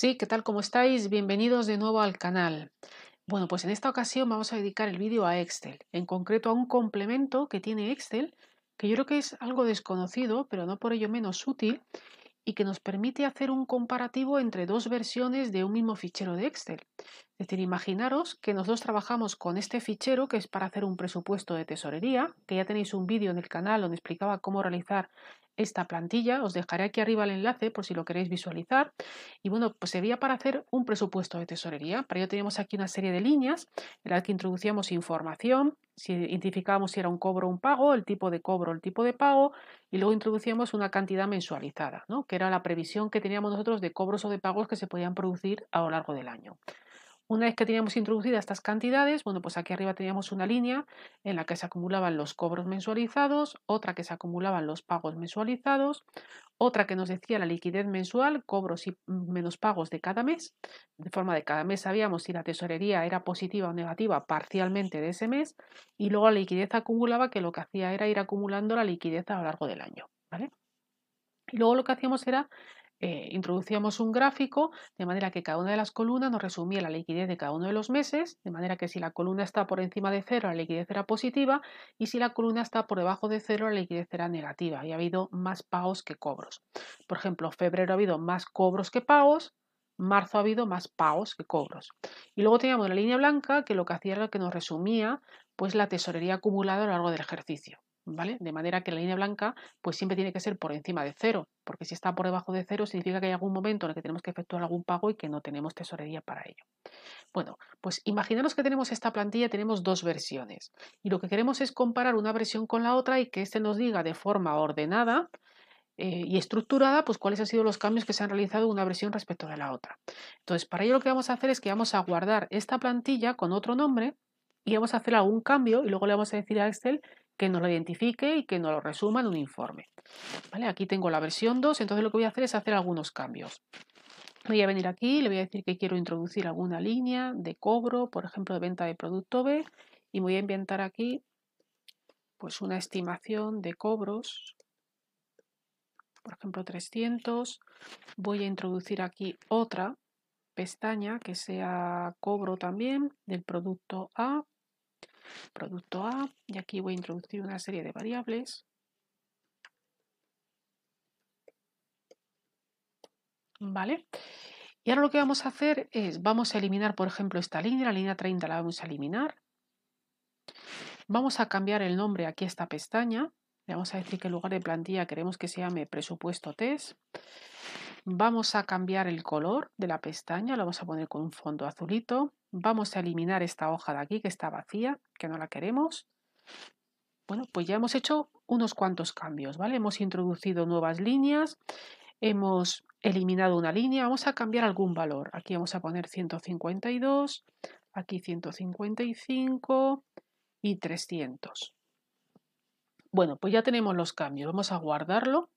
Sí, ¿qué tal? ¿Cómo estáis? Bienvenidos de nuevo al canal. Bueno, pues en esta ocasión vamos a dedicar el vídeo a Excel, en concreto a un complemento que tiene Excel, que yo creo que es algo desconocido, pero no por ello menos útil, y que nos permite hacer un comparativo entre dos versiones de un mismo fichero de Excel. Es decir, imaginaros que nosotros trabajamos con este fichero que es para hacer un presupuesto de tesorería, que ya tenéis un vídeo en el canal donde explicaba cómo realizar esta plantilla. Os dejaré aquí arriba el enlace por si lo queréis visualizar. Y bueno, pues sería para hacer un presupuesto de tesorería. Para ello teníamos aquí una serie de líneas en las que introducíamos información, si identificábamos si era un cobro o un pago, el tipo de cobro, el tipo de pago, y luego introducíamos una cantidad mensualizada, ¿no? que era la previsión que teníamos nosotros de cobros o de pagos que se podían producir a lo largo del año. Una vez que teníamos introducidas estas cantidades, bueno, pues aquí arriba teníamos una línea en la que se acumulaban los cobros mensualizados, otra que se acumulaban los pagos mensualizados, otra que nos decía la liquidez mensual, cobros y menos pagos de cada mes, de forma de cada mes sabíamos si la tesorería era positiva o negativa parcialmente de ese mes, y luego la liquidez acumulaba que lo que hacía era ir acumulando la liquidez a lo largo del año, ¿vale? Y luego lo que hacíamos era eh, introducíamos un gráfico de manera que cada una de las columnas nos resumía la liquidez de cada uno de los meses, de manera que si la columna está por encima de cero, la liquidez era positiva y si la columna está por debajo de cero, la liquidez era negativa y ha habido más pagos que cobros. Por ejemplo, febrero ha habido más cobros que pagos, marzo ha habido más pagos que cobros. Y luego teníamos la línea blanca que lo que hacía era que nos resumía pues la tesorería acumulada a lo largo del ejercicio. ¿vale? De manera que la línea blanca pues siempre tiene que ser por encima de cero, porque si está por debajo de cero significa que hay algún momento en el que tenemos que efectuar algún pago y que no tenemos tesorería para ello. Bueno, pues imaginaros que tenemos esta plantilla, tenemos dos versiones y lo que queremos es comparar una versión con la otra y que éste nos diga de forma ordenada eh, y estructurada, pues cuáles han sido los cambios que se han realizado una versión respecto de la otra. Entonces, para ello lo que vamos a hacer es que vamos a guardar esta plantilla con otro nombre y vamos a hacer algún cambio y luego le vamos a decir a Excel que nos lo identifique y que nos lo resuma en un informe. ¿Vale? Aquí tengo la versión 2, entonces lo que voy a hacer es hacer algunos cambios. Voy a venir aquí, le voy a decir que quiero introducir alguna línea de cobro, por ejemplo, de venta de producto B, y voy a inventar aquí pues una estimación de cobros, por ejemplo 300. Voy a introducir aquí otra pestaña que sea cobro también del producto A, producto A y aquí voy a introducir una serie de variables. ¿Vale? Y ahora lo que vamos a hacer es, vamos a eliminar, por ejemplo, esta línea, la línea 30 la vamos a eliminar. Vamos a cambiar el nombre aquí a esta pestaña. Le vamos a decir que en lugar de plantilla queremos que se llame presupuesto test. Vamos a cambiar el color de la pestaña, lo vamos a poner con un fondo azulito. Vamos a eliminar esta hoja de aquí que está vacía, que no la queremos. Bueno, pues ya hemos hecho unos cuantos cambios, ¿vale? Hemos introducido nuevas líneas, hemos eliminado una línea, vamos a cambiar algún valor. Aquí vamos a poner 152, aquí 155 y 300. Bueno, pues ya tenemos los cambios, vamos a guardarlo.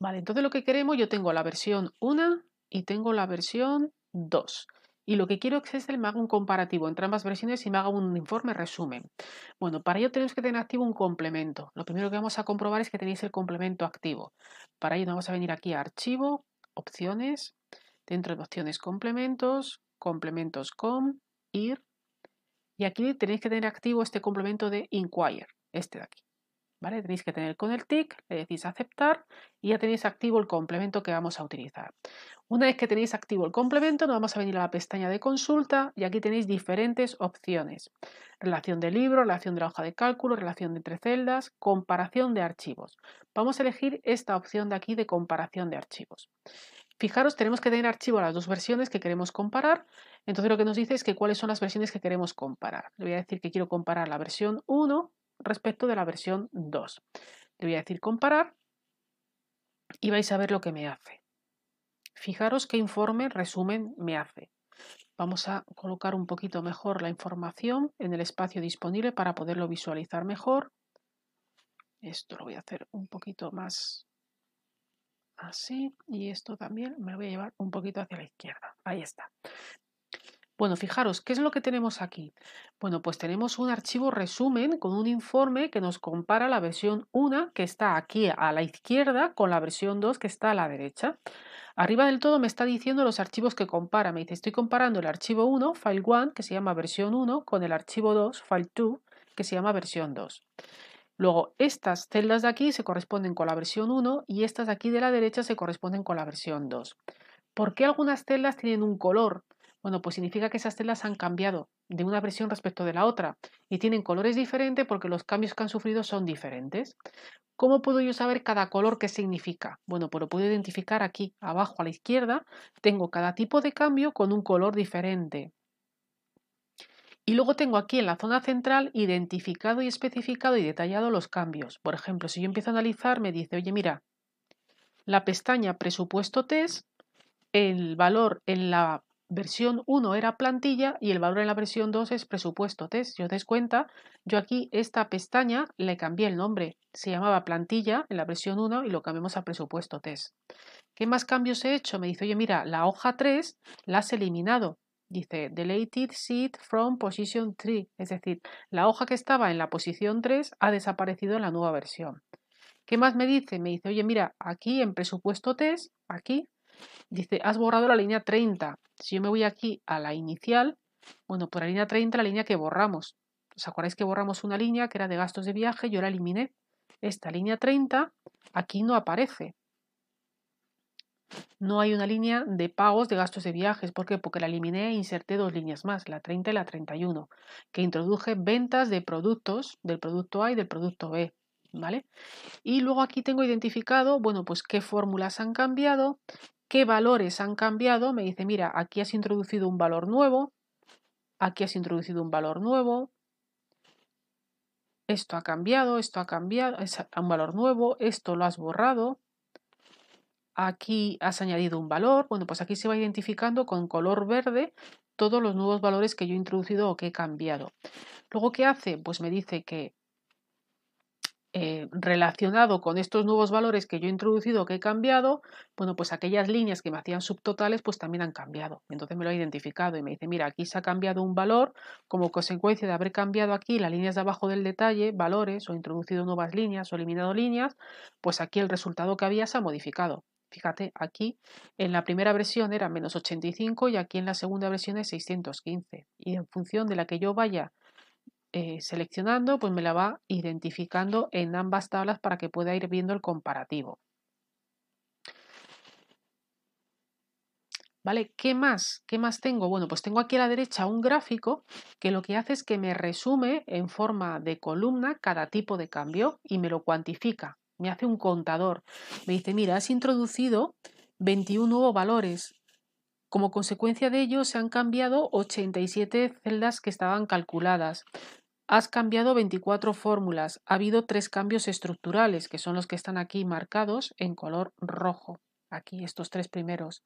Vale, entonces lo que queremos, yo tengo la versión 1 y tengo la versión 2. Y lo que quiero es que se me haga un comparativo entre ambas versiones y me haga un informe resumen. Bueno, para ello tenemos que tener activo un complemento. Lo primero que vamos a comprobar es que tenéis el complemento activo. Para ello vamos a venir aquí a Archivo, Opciones, dentro de Opciones Complementos, Complementos com, Ir, y aquí tenéis que tener activo este complemento de Inquire, este de aquí. Tenéis que tener con el tick, le decís aceptar y ya tenéis activo el complemento que vamos a utilizar. Una vez que tenéis activo el complemento, nos vamos a venir a la pestaña de consulta y aquí tenéis diferentes opciones. Relación de libro, relación de la hoja de cálculo, relación de entre celdas, comparación de archivos. Vamos a elegir esta opción de aquí de comparación de archivos. Fijaros, tenemos que tener archivo a las dos versiones que queremos comparar. Entonces lo que nos dice es que cuáles son las versiones que queremos comparar. Le voy a decir que quiero comparar la versión 1 respecto de la versión 2. Le voy a decir comparar y vais a ver lo que me hace. Fijaros qué informe, resumen me hace. Vamos a colocar un poquito mejor la información en el espacio disponible para poderlo visualizar mejor. Esto lo voy a hacer un poquito más así y esto también me lo voy a llevar un poquito hacia la izquierda. Ahí está. Bueno, fijaros, ¿qué es lo que tenemos aquí? Bueno, pues tenemos un archivo resumen con un informe que nos compara la versión 1 que está aquí a la izquierda con la versión 2 que está a la derecha. Arriba del todo me está diciendo los archivos que compara. Me dice, estoy comparando el archivo 1, file 1, que se llama versión 1, con el archivo 2, file 2, que se llama versión 2. Luego, estas celdas de aquí se corresponden con la versión 1 y estas de aquí de la derecha se corresponden con la versión 2. ¿Por qué algunas celdas tienen un color? Bueno, pues significa que esas telas han cambiado de una versión respecto de la otra y tienen colores diferentes porque los cambios que han sufrido son diferentes. ¿Cómo puedo yo saber cada color qué significa? Bueno, pues lo puedo identificar aquí abajo a la izquierda. Tengo cada tipo de cambio con un color diferente. Y luego tengo aquí en la zona central identificado y especificado y detallado los cambios. Por ejemplo, si yo empiezo a analizar, me dice, oye, mira, la pestaña presupuesto test, el valor en la versión 1 era plantilla y el valor en la versión 2 es presupuesto test. Si os dais cuenta, yo aquí esta pestaña le cambié el nombre. Se llamaba plantilla en la versión 1 y lo cambiamos a presupuesto test. ¿Qué más cambios he hecho? Me dice, oye, mira, la hoja 3 la has eliminado. Dice, deleted seed from position 3. Es decir, la hoja que estaba en la posición 3 ha desaparecido en la nueva versión. ¿Qué más me dice? Me dice, oye, mira, aquí en presupuesto test, aquí Dice, has borrado la línea 30. Si yo me voy aquí a la inicial, bueno, por la línea 30, la línea que borramos. ¿Os acordáis que borramos una línea que era de gastos de viaje? Yo la eliminé. Esta línea 30 aquí no aparece. No hay una línea de pagos de gastos de viajes. ¿Por qué? Porque la eliminé e inserté dos líneas más, la 30 y la 31, que introduje ventas de productos, del producto A y del producto B. ¿Vale? Y luego aquí tengo identificado, bueno, pues qué fórmulas han cambiado, qué valores han cambiado, me dice, mira, aquí has introducido un valor nuevo, aquí has introducido un valor nuevo, esto ha cambiado, esto ha cambiado, es un valor nuevo, esto lo has borrado, aquí has añadido un valor, bueno, pues aquí se va identificando con color verde todos los nuevos valores que yo he introducido o que he cambiado. Luego, ¿qué hace? Pues me dice que eh, relacionado con estos nuevos valores que yo he introducido, que he cambiado, bueno, pues aquellas líneas que me hacían subtotales, pues también han cambiado. Entonces me lo ha identificado y me dice, mira, aquí se ha cambiado un valor como consecuencia de haber cambiado aquí las líneas de abajo del detalle, valores, o introducido nuevas líneas o eliminado líneas, pues aquí el resultado que había se ha modificado. Fíjate, aquí en la primera versión era menos 85 y aquí en la segunda versión es 615. Y en función de la que yo vaya eh, seleccionando, pues me la va identificando en ambas tablas para que pueda ir viendo el comparativo. ¿Vale? ¿Qué más? ¿Qué más tengo? Bueno, pues tengo aquí a la derecha un gráfico que lo que hace es que me resume en forma de columna cada tipo de cambio y me lo cuantifica. Me hace un contador. Me dice, mira, has introducido 21 nuevos valores. Como consecuencia de ello, se han cambiado 87 celdas que estaban calculadas. Has cambiado 24 fórmulas. Ha habido tres cambios estructurales, que son los que están aquí marcados en color rojo. Aquí, estos tres primeros.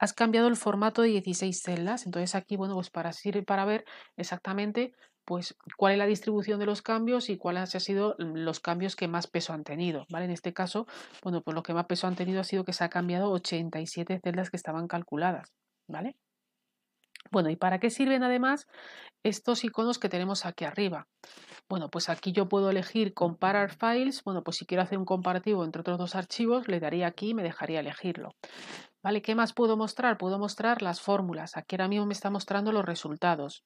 Has cambiado el formato de 16 celdas. Entonces aquí, bueno, pues para, para ver exactamente pues cuál es la distribución de los cambios y cuáles han sido los cambios que más peso han tenido, ¿vale? En este caso, bueno, pues lo que más peso han tenido ha sido que se ha cambiado 87 celdas que estaban calculadas, ¿vale? Bueno, ¿y para qué sirven además estos iconos que tenemos aquí arriba? Bueno, pues aquí yo puedo elegir comparar files. Bueno, pues si quiero hacer un comparativo entre otros dos archivos, le daría aquí y me dejaría elegirlo. ¿Vale? ¿Qué más puedo mostrar? Puedo mostrar las fórmulas. Aquí ahora mismo me está mostrando los resultados.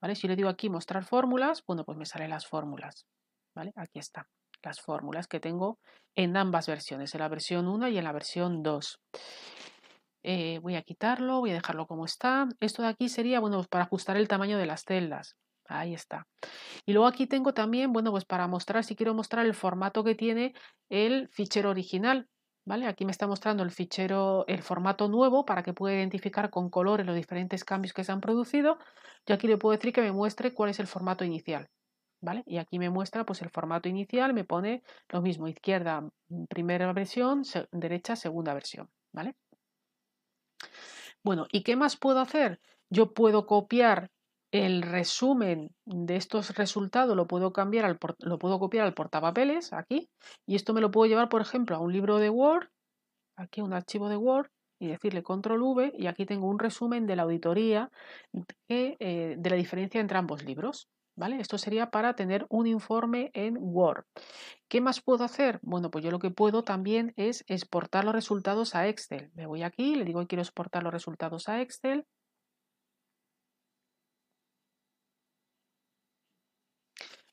¿Vale? Si le digo aquí mostrar fórmulas, bueno, pues me salen las fórmulas. ¿Vale? Aquí están las fórmulas que tengo en ambas versiones, en la versión 1 y en la versión 2. Eh, voy a quitarlo, voy a dejarlo como está. Esto de aquí sería, bueno, para ajustar el tamaño de las celdas. Ahí está. Y luego aquí tengo también, bueno, pues para mostrar, si quiero mostrar el formato que tiene el fichero original. ¿Vale? Aquí me está mostrando el fichero, el formato nuevo para que pueda identificar con colores los diferentes cambios que se han producido. Yo aquí le puedo decir que me muestre cuál es el formato inicial. ¿Vale? Y aquí me muestra pues el formato inicial, me pone lo mismo, izquierda, mm, primera versión, derecha, segunda versión, ¿vale? Bueno, ¿y qué más puedo hacer? Yo puedo copiar el resumen de estos resultados, lo puedo, cambiar al, lo puedo copiar al portapapeles aquí y esto me lo puedo llevar, por ejemplo, a un libro de Word, aquí un archivo de Word y decirle control V y aquí tengo un resumen de la auditoría de eh, la diferencia entre ambos libros. ¿vale? Esto sería para tener un informe en Word. ¿Qué más puedo hacer? Bueno, pues yo lo que puedo también es exportar los resultados a Excel. Me voy aquí, le digo que quiero exportar los resultados a Excel.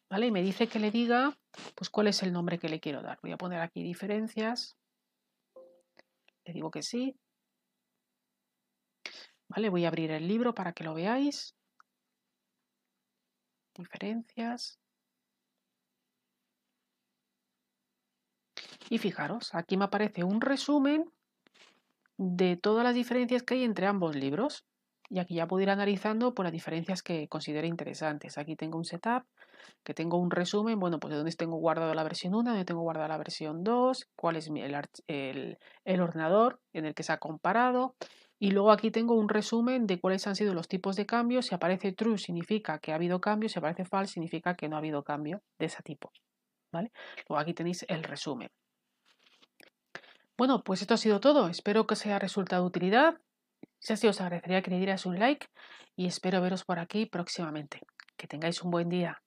¿Vale? Y me dice que le diga, pues cuál es el nombre que le quiero dar. Voy a poner aquí diferencias. Le digo que sí. ¿Vale? Voy a abrir el libro para que lo veáis diferencias. Y fijaros, aquí me aparece un resumen de todas las diferencias que hay entre ambos libros. Y aquí ya puedo ir analizando por las diferencias que considere interesantes. Aquí tengo un setup, que tengo un resumen, bueno, pues de dónde tengo guardado la versión 1, dónde tengo guardada la versión 2, cuál es el ordenador en el que se ha comparado, y luego aquí tengo un resumen de cuáles han sido los tipos de cambios. Si aparece true significa que ha habido cambio, si aparece false significa que no ha habido cambio de ese tipo. ¿vale? Luego aquí tenéis el resumen. Bueno, pues esto ha sido todo. Espero que os haya resultado utilidad. Si así os agradecería que le dierais un like y espero veros por aquí próximamente. Que tengáis un buen día.